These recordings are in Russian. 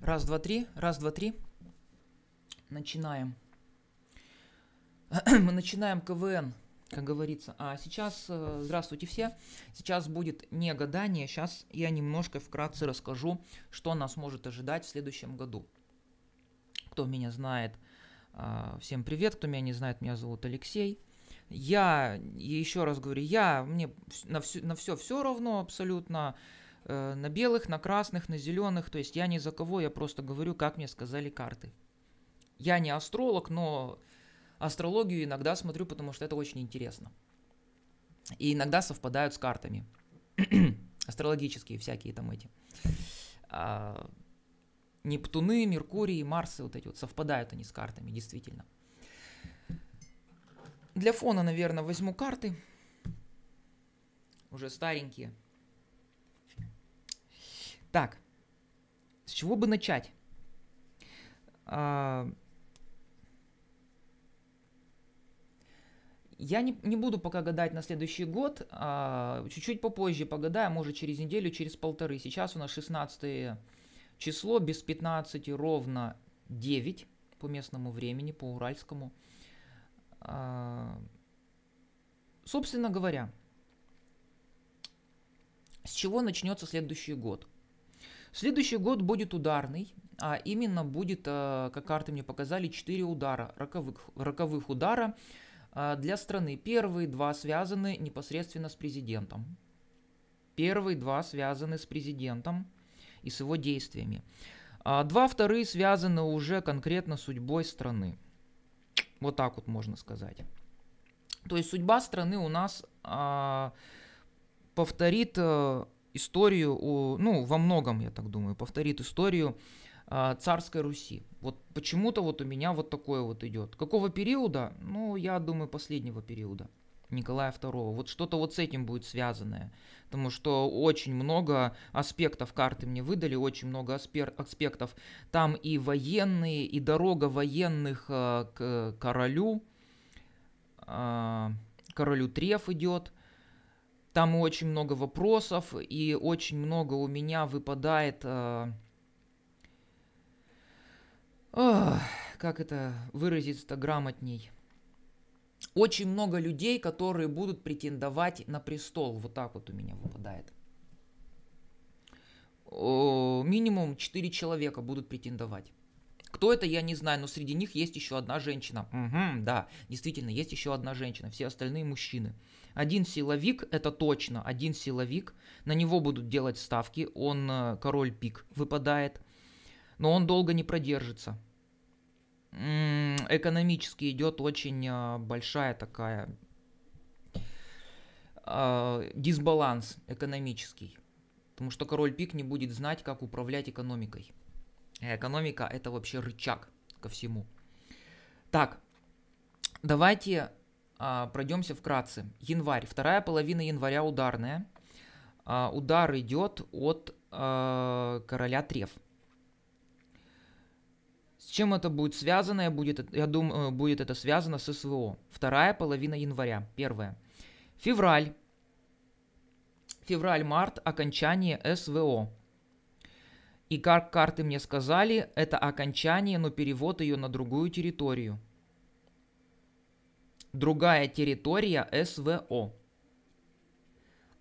Раз, два, три. Раз, два, три. Начинаем. Мы начинаем КВН, как говорится. А сейчас, э, здравствуйте все. Сейчас будет не гадание. Сейчас я немножко вкратце расскажу, что нас может ожидать в следующем году. Кто меня знает, а, всем привет. Кто меня не знает, меня зовут Алексей. Я, еще раз говорю, я, мне на все, на все, все равно абсолютно. Э, на белых, на красных, на зеленых. То есть я ни за кого, я просто говорю, как мне сказали карты. Я не астролог, но астрологию иногда смотрю, потому что это очень интересно. И иногда совпадают с картами. Астрологические всякие там эти. А, Нептуны, Меркурий, Марсы, вот эти вот совпадают они с картами, действительно. Для фона, наверное, возьму карты. Уже старенькие. Так, с чего бы начать? А... Я не, не буду пока гадать на следующий год, а, чуть-чуть попозже погадаю, а может через неделю, через полторы. Сейчас у нас 16 число, без 15 ровно 9 по местному времени, по уральскому. А, собственно говоря, с чего начнется следующий год? Следующий год будет ударный, а именно будет, э, как карты мне показали, 4 удара, роковых, роковых удара э, для страны. Первые два связаны непосредственно с президентом. Первые два связаны с президентом и с его действиями. А два вторые связаны уже конкретно судьбой страны. Вот так вот можно сказать. То есть судьба страны у нас а, повторит э, историю, ну, во многом, я так думаю, повторит историю а, царской Руси. Вот почему-то вот у меня вот такое вот идет. Какого периода? Ну, я думаю, последнего периода. Николая II. Вот что-то вот с этим будет связанное. Потому что очень много аспектов карты мне выдали, очень много аспер- аспектов. Там и военные, и дорога военных э, к королю. Э, королю Треф идет. Там очень много вопросов, и очень много у меня выпадает... Э, э, как это выразиться-то грамотней? Очень много людей, которые будут претендовать на престол. Вот так вот у меня выпадает. О, минимум 4 человека будут претендовать. Кто это, я не знаю, но среди них есть еще одна женщина. Угу, да, действительно, есть еще одна женщина, все остальные мужчины. Один силовик, это точно, один силовик, на него будут делать ставки, он э, король пик выпадает, но он долго не продержится. Экономически идет очень э, большая такая э, дисбаланс экономический, потому что король пик не будет знать, как управлять экономикой. Э, экономика это вообще рычаг ко всему. Так, давайте а, пройдемся вкратце. Январь, вторая половина января ударная. А, удар идет от а, короля Трев. С чем это будет связано? Я, будет, я думаю, э, будет это связано с СВО. Вторая половина января. Первая. Февраль. Февраль-март. Окончание СВО. И как карты мне сказали, это окончание, но перевод ее на другую территорию. Другая территория СВО.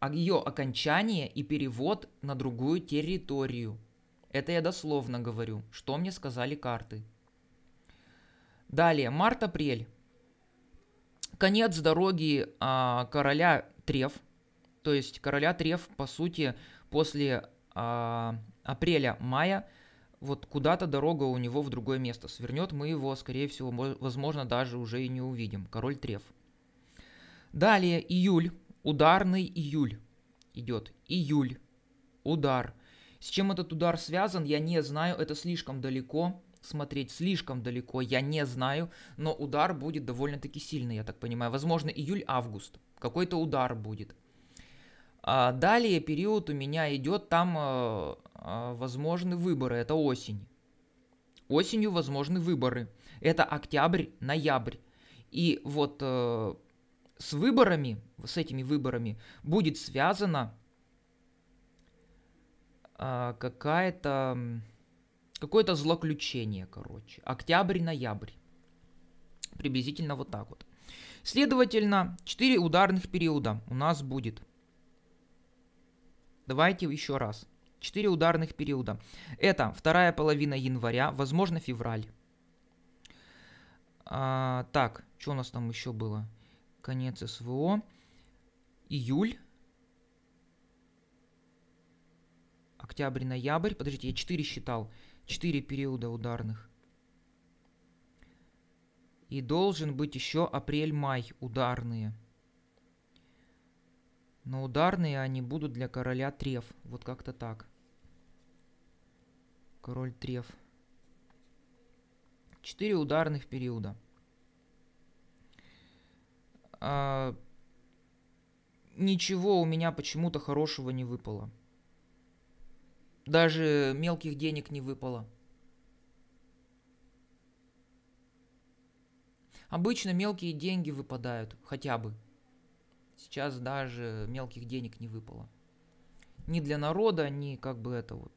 А ее окончание и перевод на другую территорию. Это я дословно говорю, что мне сказали карты. Далее, март-апрель. Конец дороги а, короля Трев. То есть короля Трев, по сути, после а, апреля-мая вот куда-то дорога у него в другое место свернет, мы его, скорее всего, возможно, даже уже и не увидим. Король Треф. Далее июль, ударный июль идет. Июль, удар. С чем этот удар связан, я не знаю, это слишком далеко смотреть, слишком далеко, я не знаю, но удар будет довольно-таки сильный, я так понимаю. Возможно, июль-август, какой-то удар будет. А далее период у меня идет, там э, э, возможны выборы, это осень. Осенью возможны выборы. Это октябрь, ноябрь. И вот э, с выборами, с этими выборами будет связана э, какая-то какое-то злоключение, короче. Октябрь-ноябрь. Приблизительно вот так вот. Следовательно, 4 ударных периода у нас будет – Давайте еще раз. Четыре ударных периода. Это вторая половина января, возможно, февраль. А, так, что у нас там еще было? Конец СВО. Июль. Октябрь, ноябрь. Подождите, я четыре считал. Четыре периода ударных. И должен быть еще апрель-май ударные. Но ударные они будут для короля треф. Вот как-то так. Король треф. Четыре ударных периода. А, ничего у меня почему-то хорошего не выпало. Даже мелких денег не выпало. Обычно мелкие деньги выпадают, хотя бы. Сейчас даже мелких денег не выпало. Ни для народа, ни как бы это вот...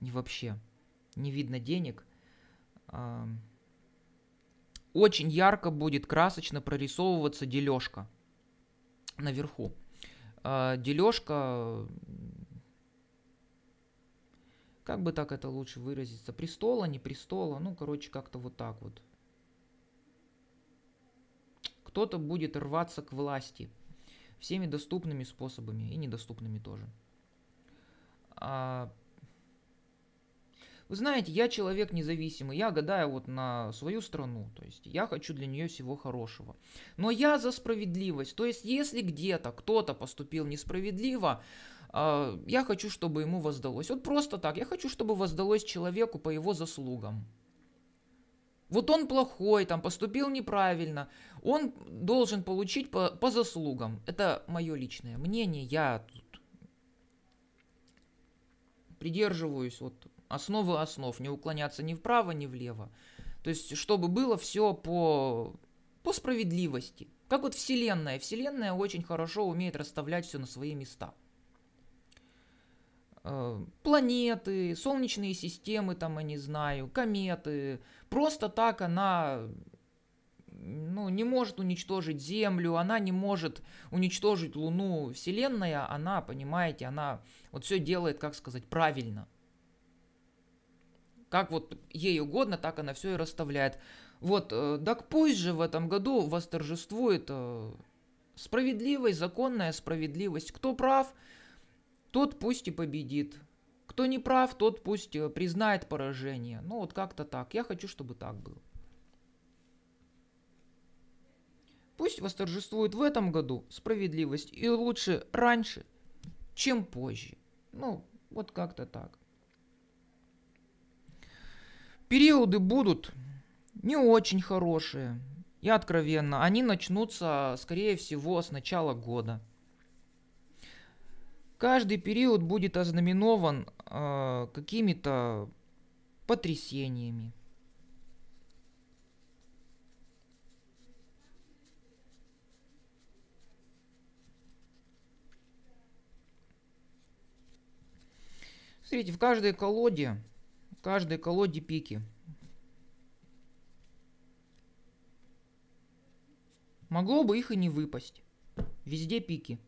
не вообще. Не видно денег. Очень ярко будет красочно прорисовываться дележка наверху. А, дележка как бы так это лучше выразиться, престола, не престола, ну, короче, как-то вот так вот. Кто-то будет рваться к власти всеми доступными способами и недоступными тоже. А... Вы знаете, я человек независимый, я гадаю вот на свою страну, то есть я хочу для нее всего хорошего. Но я за справедливость, то есть если где-то кто-то поступил несправедливо, а, я хочу, чтобы ему воздалось. Вот просто так, я хочу, чтобы воздалось человеку по его заслугам. Вот он плохой, там поступил неправильно, он должен получить по, по заслугам. Это мое личное мнение, я тут придерживаюсь вот основы основ, не уклоняться ни вправо, ни влево. То есть, чтобы было все по, по справедливости. Как вот Вселенная. Вселенная очень хорошо умеет расставлять все на свои места – Э, планеты, солнечные системы, там, я не знаю, кометы. Просто так она ну, не может уничтожить Землю, она не может уничтожить Луну. Вселенная, она, понимаете, она вот все делает, как сказать, правильно. Как вот ей угодно, так она все и расставляет. Вот, э, так пусть же в этом году восторжествует э, справедливость, законная справедливость. Кто прав, тот пусть и победит. Кто не прав, тот пусть э, признает поражение. Ну вот как-то так. Я хочу, чтобы так было. Пусть восторжествует в этом году справедливость и лучше раньше, чем позже. Ну, вот как-то так. Периоды будут не очень хорошие. Я откровенно, они начнутся, скорее всего, с начала года. Каждый период будет ознаменован э, какими-то потрясениями. Смотрите, в каждой колоде, в каждой колоде пики. Могло бы их и не выпасть. Везде пики.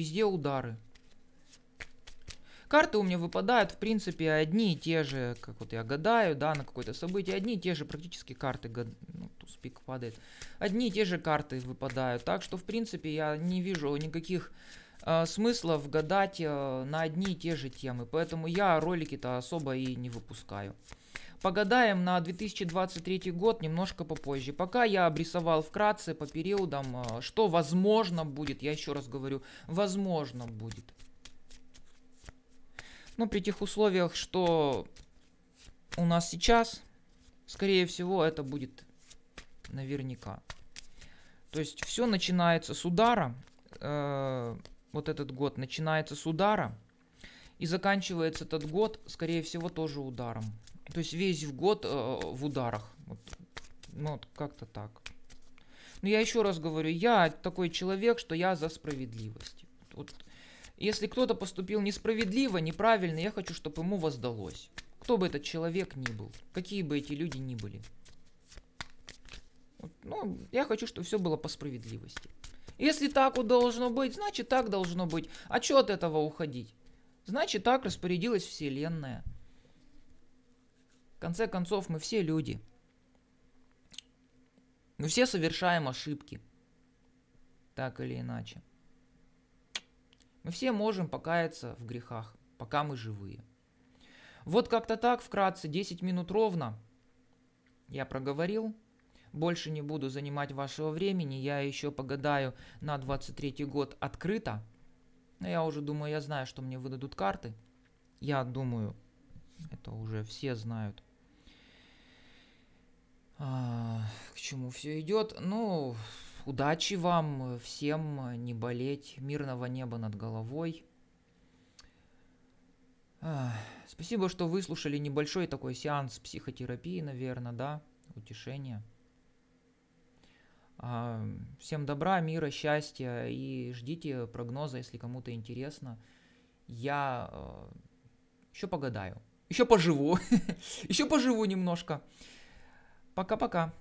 Везде удары. Карты у меня выпадают, в принципе, одни и те же, как вот я гадаю, да, на какое-то событие, одни и те же практически карты, гад... ну, туспик падает, одни и те же карты выпадают, так что, в принципе, я не вижу никаких э, смыслов гадать э, на одни и те же темы, поэтому я ролики-то особо и не выпускаю. Погадаем на 2023 год немножко попозже. Пока я обрисовал вкратце по периодам, э, что возможно будет, я еще раз говорю, возможно будет. Но ну, при тех условиях, что у нас сейчас, скорее всего, это будет наверняка. То есть все начинается с удара. Э, вот этот год начинается с удара. И заканчивается этот год, скорее всего, тоже ударом. То есть весь в год э, в ударах. Вот. Ну, вот как-то так. Но я еще раз говорю, я такой человек, что я за справедливость. Вот. Если кто-то поступил несправедливо, неправильно, я хочу, чтобы ему воздалось. Кто бы этот человек ни был, какие бы эти люди ни были. Вот. Ну, я хочу, чтобы все было по справедливости. Если так вот должно быть, значит так должно быть. А что от этого уходить? Значит так распорядилась Вселенная. В конце концов, мы все люди. Мы все совершаем ошибки. Так или иначе. Мы все можем покаяться в грехах, пока мы живые. Вот как-то так, вкратце, 10 минут ровно. Я проговорил. Больше не буду занимать вашего времени. Я еще погадаю на 23 год открыто. Но я уже думаю, я знаю, что мне выдадут карты. Я думаю, это уже все знают. А, к чему все идет. Ну, удачи вам всем, не болеть, мирного неба над головой. А, спасибо, что выслушали небольшой такой сеанс психотерапии, наверное, да, утешения. А, всем добра, мира, счастья и ждите прогноза, если кому-то интересно. Я э, еще погадаю, еще поживу, еще поживу немножко. Пока-пока.